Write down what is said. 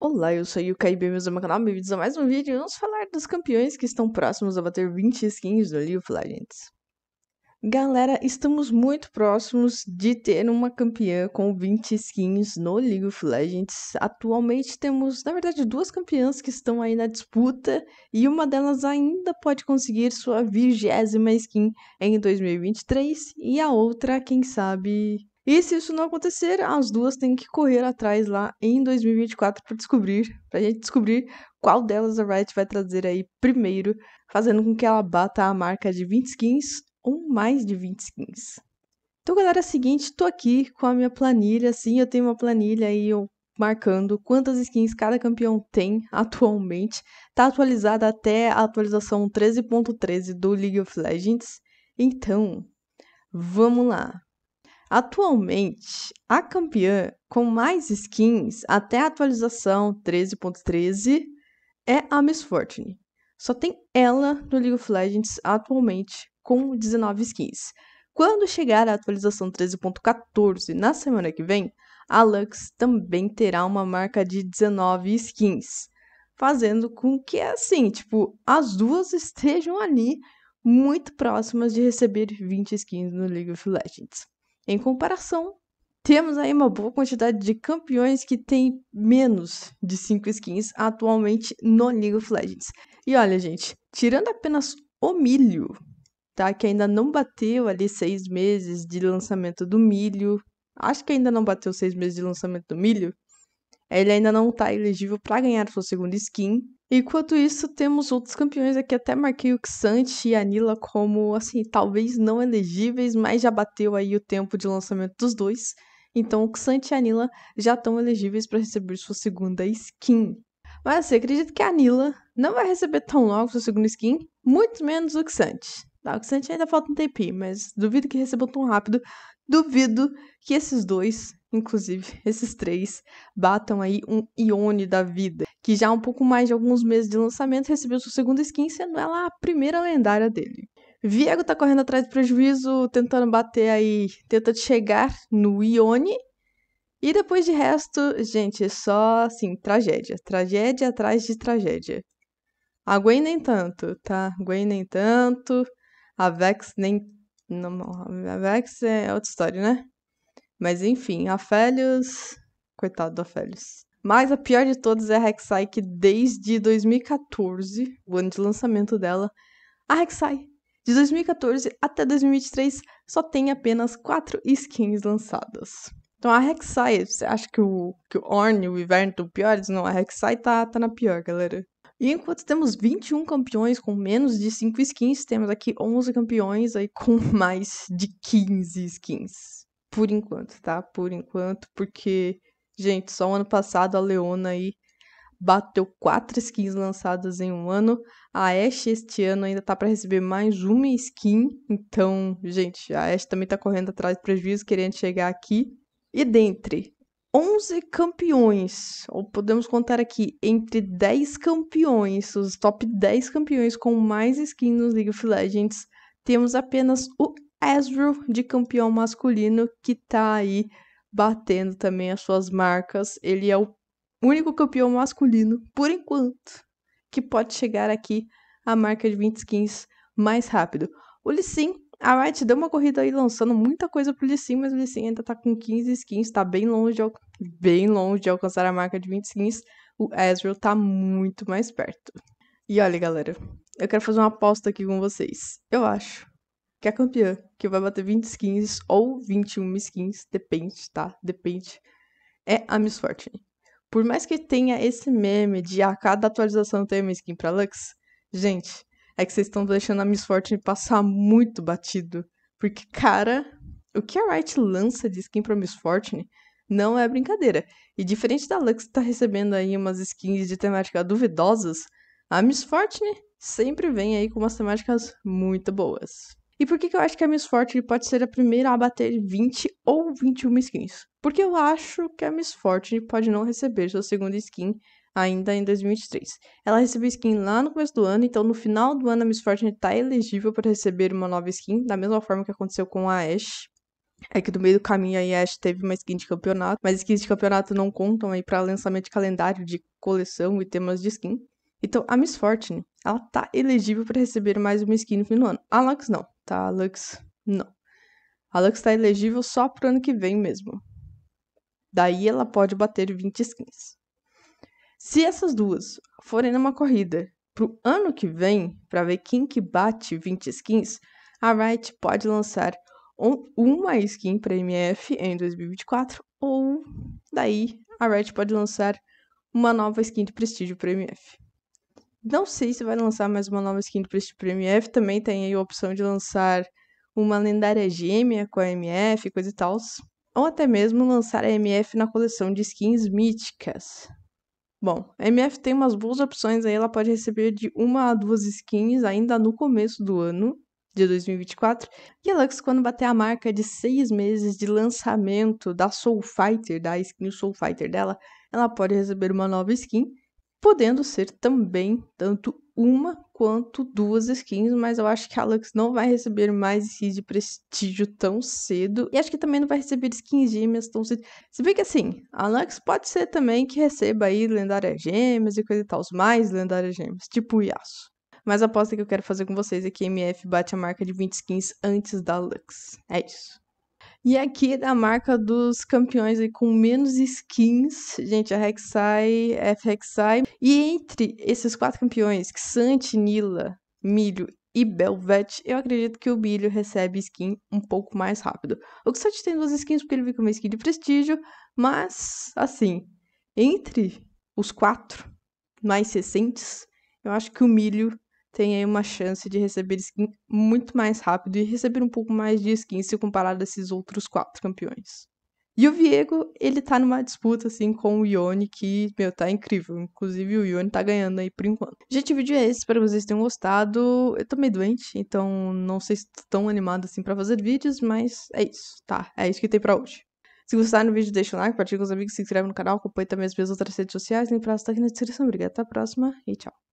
Olá, eu sou o e bem-vindos ao meu canal, é bem-vindos a mais um vídeo. Vamos falar dos campeões que estão próximos a bater 20 skins no League of Legends. Galera, estamos muito próximos de ter uma campeã com 20 skins no League of Legends. Atualmente temos, na verdade, duas campeãs que estão aí na disputa e uma delas ainda pode conseguir sua vigésima skin em 2023 e a outra, quem sabe, e se isso não acontecer, as duas têm que correr atrás lá em 2024 para descobrir, para a gente descobrir qual delas a Riot vai trazer aí primeiro, fazendo com que ela bata a marca de 20 skins ou mais de 20 skins. Então, galera, é o seguinte, tô aqui com a minha planilha, sim, eu tenho uma planilha aí eu marcando quantas skins cada campeão tem atualmente. Tá atualizada até a atualização 13.13 .13 do League of Legends. Então, vamos lá. Atualmente, a campeã com mais skins até a atualização 13.13 é a Miss Fortune. Só tem ela no League of Legends atualmente com 19 skins. Quando chegar a atualização 13.14 na semana que vem, a Lux também terá uma marca de 19 skins, fazendo com que assim, tipo, as duas estejam ali muito próximas de receber 20 skins no League of Legends. Em comparação, temos aí uma boa quantidade de campeões que tem menos de 5 skins atualmente no League of Legends. E olha, gente, tirando apenas o milho, tá? Que ainda não bateu ali 6 meses de lançamento do milho. Acho que ainda não bateu 6 meses de lançamento do milho. Ele ainda não tá elegível para ganhar sua segunda skin. Enquanto isso, temos outros campeões aqui, até marquei o Xante e a Nila como, assim, talvez não elegíveis, mas já bateu aí o tempo de lançamento dos dois. Então, o Xante e a Nila já estão elegíveis para receber sua segunda skin. Mas assim, acredito que a Nila não vai receber tão logo sua segunda skin, muito menos o Xante. Tá, o Xante ainda falta um TP, mas duvido que receba tão rápido. Duvido que esses dois inclusive, esses três batam aí um Ione da vida, que já há um pouco mais de alguns meses de lançamento recebeu sua segunda skin, sendo ela a primeira lendária dele. Viego tá correndo atrás do prejuízo, tentando bater aí, tenta chegar no Ione. E depois de resto, gente, é só assim, tragédia. Tragédia atrás de tragédia. A Gwen nem tanto, tá? Gwen nem tanto. A Vex nem. Não, a Vex é outra história, né? Mas enfim, Afélios. Coitado do Afélios. Mas a pior de todas é a Rek'Sai, que desde 2014, o ano de lançamento dela, a Rek'Sai, de 2014 até 2023, só tem apenas 4 skins lançadas. Então a Rek'Sai, você acha que o, que o Orne, o Inverno estão piores? Não, a Rek'Sai tá, tá na pior, galera. E enquanto temos 21 campeões com menos de 5 skins, temos aqui 11 campeões aí com mais de 15 skins. Por enquanto, tá? Por enquanto, porque, gente, só o ano passado a Leona aí bateu quatro skins lançadas em um ano. A Ashe este ano ainda tá para receber mais uma skin. Então, gente, a Ashe também tá correndo atrás de prejuízo, querendo chegar aqui. E dentre 11 campeões, ou podemos contar aqui, entre 10 campeões, os top 10 campeões com mais skins no League of Legends, temos apenas o Ezreal de campeão masculino que tá aí batendo também as suas marcas. Ele é o único campeão masculino, por enquanto, que pode chegar aqui à marca de 20 skins mais rápido. O Lissin, a Riot deu uma corrida aí lançando muita coisa pro Lissin, mas o Lissin ainda tá com 15 skins, tá bem longe de, bem longe de alcançar a marca de 20 skins. O Ezreal tá muito mais perto. E olha, galera, eu quero fazer uma aposta aqui com vocês. Eu acho que é campeã, que vai bater 20 skins ou 21 skins, depende, tá? Depende. É a Miss Fortune. Por mais que tenha esse meme de a cada atualização tem uma skin pra Lux, gente, é que vocês estão deixando a Miss Fortune passar muito batido. Porque, cara, o que a Riot lança de skin pra Miss Fortune não é brincadeira. E diferente da Lux que tá recebendo aí umas skins de temática duvidosas, a Miss Fortune sempre vem aí com umas temáticas muito boas. E por que, que eu acho que a Miss Fortune pode ser a primeira a bater 20 ou 21 skins? Porque eu acho que a Miss Fortune pode não receber sua segunda skin ainda em 2023. Ela recebeu skin lá no começo do ano, então no final do ano a Miss Fortune está elegível para receber uma nova skin, da mesma forma que aconteceu com a Ashe. É que no meio do caminho a Ash teve uma skin de campeonato, mas skins de campeonato não contam aí para lançamento de calendário de coleção e temas de skin. Então, a Miss Fortune, ela tá elegível para receber mais uma skin no fim do ano. A Lux não, tá? A Lux não. A Lux tá elegível só pro ano que vem mesmo. Daí ela pode bater 20 skins. Se essas duas forem numa corrida pro ano que vem, para ver quem que bate 20 skins, a Riot pode lançar um, uma skin para MF em 2024 ou daí a Riot pode lançar uma nova skin de prestígio para MF. Não sei se vai lançar mais uma nova skin para este MF. Também tem aí a opção de lançar uma lendária gêmea com a MF, coisa e tal. Ou até mesmo lançar a MF na coleção de skins míticas. Bom, a MF tem umas boas opções aí, ela pode receber de uma a duas skins ainda no começo do ano de 2024. E a Lux, quando bater a marca de seis meses de lançamento da Soul Fighter, da skin Soul Fighter dela, ela pode receber uma nova skin podendo ser também tanto uma quanto duas skins, mas eu acho que a Lux não vai receber mais skins de prestígio tão cedo. E acho que também não vai receber skins gêmeas tão cedo. Se bem que assim, a Lux pode ser também que receba aí lendárias gêmeas e coisa e tal, os mais lendárias gêmeas, tipo o Yasuo. Mas a aposta que eu quero fazer com vocês é que MF bate a marca de 20 skins antes da Lux. É isso. E aqui da marca dos campeões aí, com menos skins, gente, a Rek'Sai, F-Rek'Sai. E entre esses quatro campeões, que Santi, Nila, Milho e Belvet, eu acredito que o Milho recebe skin um pouco mais rápido. O Santi tem duas skins porque ele fica uma skin de prestígio, mas, assim, entre os quatro mais recentes, eu acho que o Milho tem aí uma chance de receber skin muito mais rápido e receber um pouco mais de skin se comparado a esses outros quatro campeões. E o Viego, ele tá numa disputa, assim, com o Ione, que, meu, tá incrível. Inclusive, o Ione tá ganhando aí por enquanto. Gente, o vídeo é esse, espero que vocês tenham gostado. Eu tô meio doente, então não sei se tô tão animado, assim, pra fazer vídeos, mas é isso, tá? É isso que tem pra hoje. Se gostar do vídeo, deixa um like, compartilha com os amigos, se inscreve no canal, acompanha também as minhas outras redes sociais, link pra tá aqui na descrição. Obrigada, até a próxima e tchau.